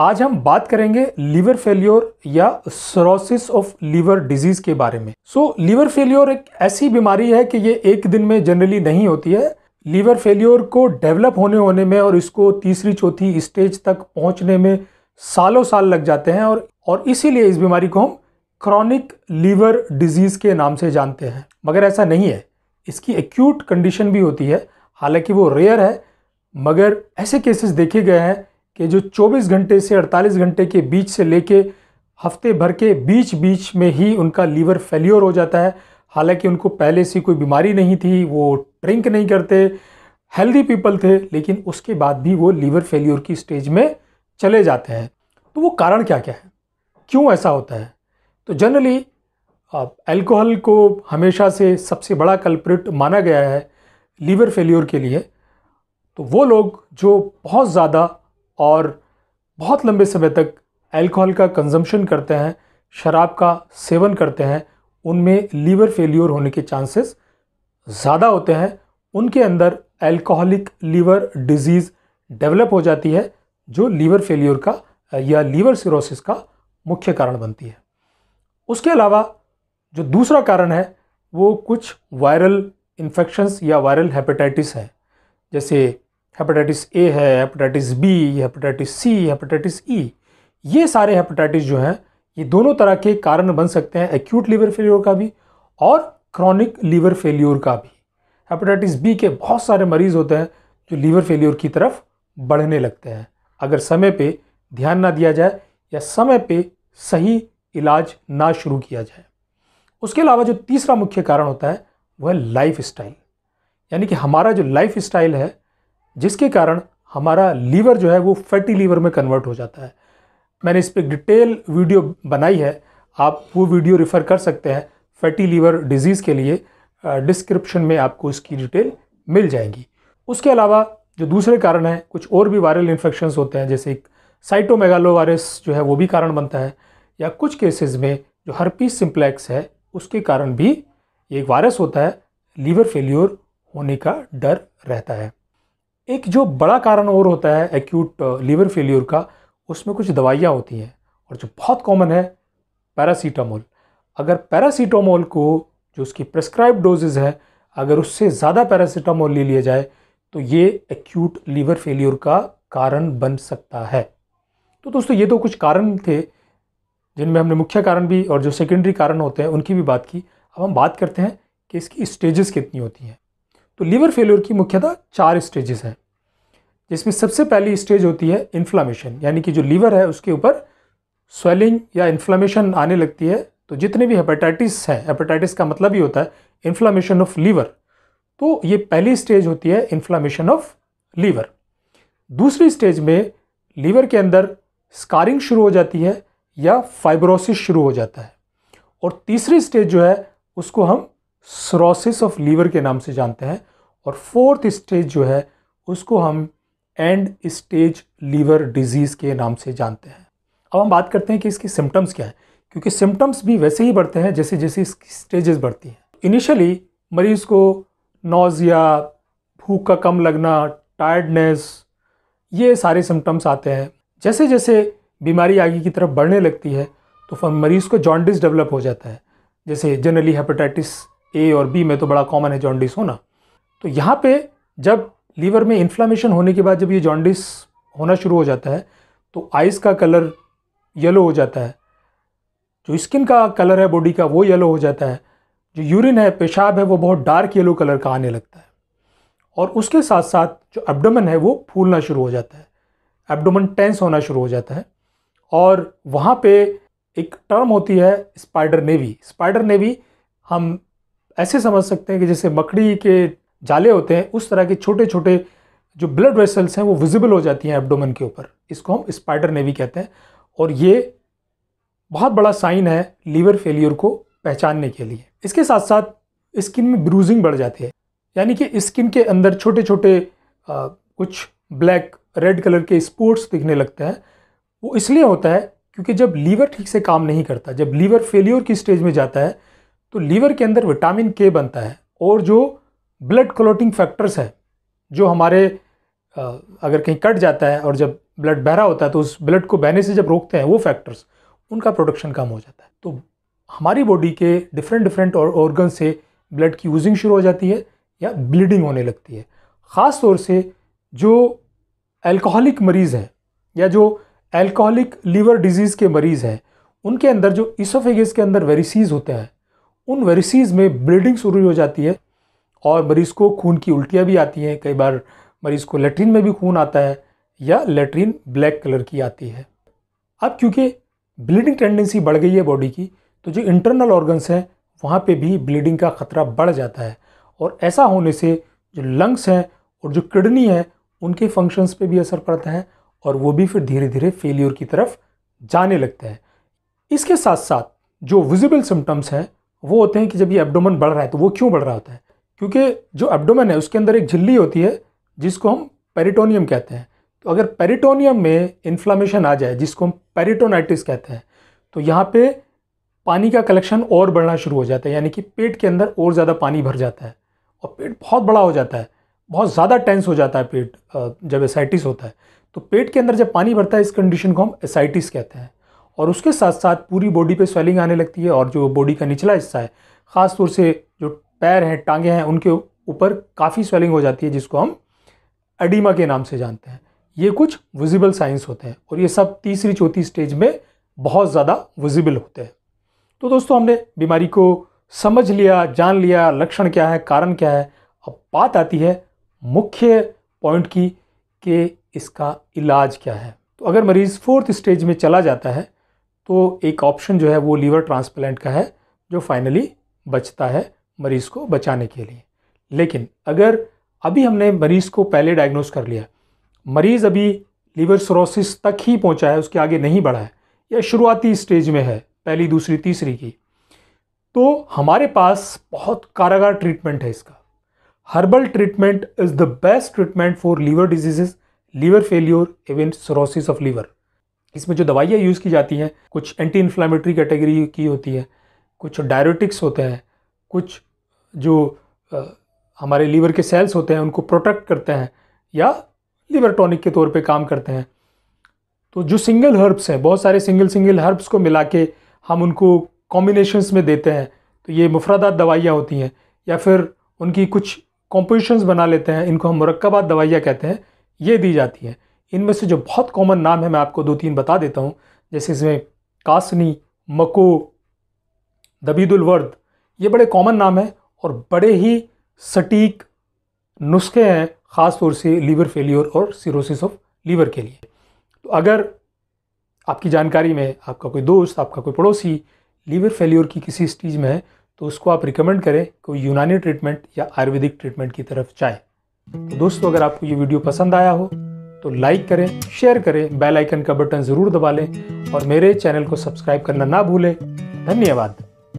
आज हम बात करेंगे लीवर फेल्योर या सरोसिस ऑफ लीवर डिजीज के बारे में सो लीवर फेल्योर एक ऐसी बीमारी है कि ये एक दिन में जनरली नहीं होती है लीवर फेल्योर को डेवलप होने होने में और इसको तीसरी चौथी स्टेज तक पहुंचने में सालों साल लग जाते हैं और और इसीलिए इस बीमारी को हम क्रॉनिक लीवर डिजीज के नाम से जानते हैं मगर ऐसा नहीं है इसकी एक्यूट कंडीशन भी होती है हालांकि वो रेयर है मगर ऐसे केसेस देखे गए हैं कि जो 24 घंटे से 48 घंटे के बीच से लेके हफ्ते भर के बीच बीच में ही उनका लीवर फेल्योर हो जाता है हालांकि उनको पहले से कोई बीमारी नहीं थी वो ड्रिंक नहीं करते हेल्दी पीपल थे लेकिन उसके बाद भी वो लीवर फेल्योर की स्टेज में चले जाते हैं तो वो कारण क्या क्या है क्यों ऐसा होता है तो जनरली अल्कोहल को हमेशा से सबसे बड़ा कल्प्रिट माना गया है लीवर फेल्योर के लिए तो वो लोग जो बहुत ज़्यादा और बहुत लंबे समय तक अल्कोहल का कंजम्पशन करते हैं शराब का सेवन करते हैं उनमें लीवर फेल्योर होने के चांसेस ज़्यादा होते हैं उनके अंदर अल्कोहलिक लीवर डिजीज़ डेवलप हो जाती है जो लीवर फेल्योर का या लीवर सिरोसिस का मुख्य कारण बनती है उसके अलावा जो दूसरा कारण है वो कुछ वायरल इन्फेक्शंस या वायरल हेपेटाइटिस है जैसे हेपेटाइटिस ए है hepatitis B hepatitis C hepatitis E ये सारे हेपेटाइटिस जो हैं ये दोनों तरह के कारण बन सकते हैं एक्यूट लीवर फेल्योर का भी और क्रॉनिक लीवर फेल्योर का भी हेपेटाइटिस बी के बहुत सारे मरीज़ होते हैं जो लीवर फेल्योर की तरफ बढ़ने लगते हैं अगर समय पे ध्यान ना दिया जाए या समय पे सही इलाज ना शुरू किया जाए उसके अलावा जो तीसरा मुख्य कारण होता है वह है लाइफ स्टाइल यानी कि हमारा जो लाइफ स्टाइल है जिसके कारण हमारा लीवर जो है वो फैटी लीवर में कन्वर्ट हो जाता है मैंने इस पर डिटेल वीडियो बनाई है आप वो वीडियो रेफ़र कर सकते हैं फैटी लीवर डिज़ीज़ के लिए डिस्क्रिप्शन में आपको इसकी डिटेल मिल जाएगी उसके अलावा जो दूसरे कारण हैं कुछ और भी वायरल इन्फेक्शन होते हैं जैसे साइटोमेगालो वायरस जो है वो भी कारण बनता है या कुछ केसेस में जो हरपी सिंप्लेक्स है उसके कारण भी एक वायरस होता है लीवर फेल्योर होने का डर रहता है एक जो बड़ा कारण और होता है एक्यूट लीवर फेल्यूर का उसमें कुछ दवाइयाँ होती हैं और जो बहुत कॉमन है पैरासीटामोल अगर पैरासीटामोल को जो उसकी प्रेस्क्राइब डोजेज है अगर उससे ज़्यादा पैरासीटामोल ले लिया जाए तो ये एक्यूट लीवर फेल्यूर का कारण बन सकता है तो दोस्तों ये तो कुछ कारण थे जिनमें हमने मुख्य कारण भी और जो सेकेंडरी कारण होते हैं उनकी भी बात की अब हम बात करते हैं कि इसकी स्टेजेस कितनी होती हैं तो लीवर फेल्योर की मुख्यतः चार स्टेजेस हैं जिसमें सबसे पहली स्टेज होती है इन्फ्लामेशन यानी कि जो लीवर है उसके ऊपर स्वेलिंग या इन्फ्लामेशन आने लगती है तो जितने भी हेपेटाइटिस हैं हेपेटाइटिस का मतलब ही होता है इन्फ्लामेशन ऑफ लीवर तो ये पहली स्टेज होती है इन्फ्लामेशन ऑफ लीवर दूसरी स्टेज में लीवर के अंदर स्कारिंग शुरू हो जाती है या फाइब्रोसिस शुरू हो जाता है और तीसरी स्टेज जो है उसको हम सरोसिस ऑफ लीवर के नाम से जानते हैं और फोर्थ स्टेज जो है उसको हम एंड स्टेज लीवर डिजीज़ के नाम से जानते हैं अब हम बात करते हैं कि इसके सिम्टम्स क्या हैं क्योंकि सिम्टम्स भी वैसे ही बढ़ते हैं जैसे जैसे इसकी स्टेजेस बढ़ती हैं इनिशियली मरीज़ को नोज़िया भूख का कम लगना टायर्डनेस ये सारे सिम्टम्स आते हैं जैसे जैसे बीमारी आगे की तरफ बढ़ने लगती है तो फिर मरीज़ को जॉन्डिस डेवलप हो जाता है जैसे जनरली हेपेटाइटिस ए और बी में तो बड़ा कॉमन है जॉन्डिस होना तो यहाँ पे जब लीवर में इन्फ्लामेशन होने के बाद जब ये जॉन्डिस होना शुरू हो जाता है तो आइस का कलर येलो हो जाता है जो स्किन का कलर है बॉडी का वो येलो हो जाता है जो यूरिन है पेशाब है वो बहुत डार्क येलो कलर का आने लगता है और उसके साथ साथ जो एबडोमन है वो फूलना शुरू हो जाता है एबडोमन टेंस होना शुरू हो जाता है और वहाँ पे एक टर्म होती है स्पाइडर नेवी स्पाइडर नेवी हम ऐसे समझ सकते हैं कि जैसे मकड़ी के जाले होते हैं उस तरह के छोटे छोटे जो ब्लड वेसल्स हैं वो विजिबल हो जाती हैं एबडोमन के ऊपर इसको हम स्पाइडर नेवी कहते हैं और ये बहुत बड़ा साइन है लीवर फेलियर को पहचानने के लिए इसके साथ साथ स्किन में ब्रूजिंग बढ़ जाती है यानी कि स्किन के अंदर छोटे छोटे कुछ ब्लैक रेड कलर के स्पोर्ट्स दिखने लगते हैं वो इसलिए होता है क्योंकि जब लीवर ठीक से काम नहीं करता जब लीवर फेलियर की स्टेज में जाता है तो लीवर के अंदर विटामिन के बनता है और जो ब्लड क्लोटिंग फैक्टर्स है जो हमारे अगर कहीं कट जाता है और जब ब्लड बहरा होता है तो उस ब्लड को बहने से जब रोकते हैं वो फैक्टर्स उनका प्रोडक्शन कम हो जाता है तो हमारी बॉडी के डिफरेंट डिफरेंट और ऑर्गन से ब्लड की यूजिंग शुरू हो जाती है या ब्लीडिंग होने लगती है ख़ास तौर से जो एल्कोहलिक मरीज़ हैं या जो एल्कोहलिक लीवर डिजीज़ के मरीज़ हैं उनके अंदर जो इसोफेगस के अंदर वेरिसीज़ होते हैं उन वेरिसीज़ में ब्लीडिंग शुरू हो जाती है और मरीज़ को खून की उल्टियाँ भी आती हैं कई बार मरीज़ को लेटरिन में भी खून आता है या लेटरिन ब्लैक कलर की आती है अब क्योंकि ब्लीडिंग टेंडेंसी बढ़ गई है बॉडी की तो जो इंटरनल ऑर्गन्स हैं वहाँ पे भी ब्लीडिंग का ख़तरा बढ़ जाता है और ऐसा होने से जो लंग्स हैं और जो किडनी है उनके फंक्शंस पे भी असर पड़ता है और वो भी फिर धीरे धीरे फेलियर की तरफ जाने लगते हैं इसके साथ साथ जो विजिबल सिम्टम्स हैं वो होते हैं कि जब ये एब्डोमन बढ़ रहा है तो वो क्यों बढ़ रहा होता है क्योंकि जो एब्डोमन है उसके अंदर एक झिल्ली होती है जिसको हम पेरिटोनियम कहते हैं तो अगर पेरिटोनियम में इन्फ्लामेशन आ जाए जिसको हम पेरिटोनाइटिस कहते हैं तो यहाँ पे पानी का कलेक्शन और बढ़ना शुरू हो जाता है यानी कि पेट के अंदर और ज़्यादा पानी भर जाता है और पेट बहुत बड़ा हो जाता है बहुत ज़्यादा टेंस हो जाता है पेट जब एसाइटिस होता है तो पेट के अंदर जब पानी भरता है इस कंडीशन को हम एसाइटिस कहते हैं और उसके साथ साथ पूरी बॉडी पे स्वेलिंग आने लगती है और जो बॉडी का निचला हिस्सा है ख़ास तौर से जो पैर हैं टांगे हैं उनके ऊपर काफ़ी स्वेलिंग हो जाती है जिसको हम एडिमा के नाम से जानते हैं ये कुछ विजिबल साइंस होते हैं और ये सब तीसरी चौथी स्टेज में बहुत ज़्यादा विजिबल होते हैं तो दोस्तों हमने बीमारी को समझ लिया जान लिया लक्षण क्या है कारण क्या है अब बात आती है मुख्य पॉइंट की कि इसका इलाज क्या है तो अगर मरीज़ फोर्थ स्टेज में चला जाता है तो एक ऑप्शन जो है वो लीवर ट्रांसप्लांट का है जो फाइनली बचता है मरीज़ को बचाने के लिए लेकिन अगर अभी हमने मरीज़ को पहले डायग्नोज कर लिया मरीज़ अभी लीवर सरोसिस तक ही पहुंचा है उसके आगे नहीं बढ़ा है या शुरुआती स्टेज में है पहली दूसरी तीसरी की तो हमारे पास बहुत कारागार ट्रीटमेंट है इसका herbal treatment is the best treatment for liver diseases liver failure even cirrhosis of liver इसमें जो दवाइयाँ यूज़ की जाती हैं कुछ एंटी इन्फ्लामेटरी कैटेगरी की होती है कुछ डायरेटिक्स होते हैं कुछ जो आ, हमारे लीवर के सेल्स होते हैं उनको प्रोटेक्ट करते हैं या लीवर टॉनिक के तौर पे काम करते हैं तो जो सिंगल हर्ब्स हैं बहुत सारे सिंगल सिंगल हर्ब्स को मिला के हम उनको कॉम्बिनेशनस में देते हैं तो ये मुफरादात दवाइयाँ होती हैं या फिर उनकी कुछ कॉम्पोजिशंस बना लेते हैं इनको हम मरक्बात दवाइयाँ कहते हैं ये दी जाती हैं इनमें से जो बहुत कॉमन नाम है मैं आपको दो तीन बता देता हूँ जैसे इसमें कासनी मको दबीदुलवर्द ये बड़े कॉमन नाम हैं और बड़े ही सटीक नुस्खे हैं ख़ास तौर से लीवर फेलियर और सिरोसिस ऑफ लीवर के लिए तो अगर आपकी जानकारी में आपका कोई दोस्त आपका कोई पड़ोसी लीवर फेलियर की किसी स्टेज में है तो उसको आप रिकमेंड करें कोई यूनानी ट्रीटमेंट या आयुर्वेदिक ट्रीटमेंट की तरफ जाएँ तो दोस्तों अगर आपको ये वीडियो पसंद आया हो तो लाइक करें शेयर करें बेल आइकन का बटन ज़रूर दबा लें और मेरे चैनल को सब्सक्राइब करना ना भूलें धन्यवाद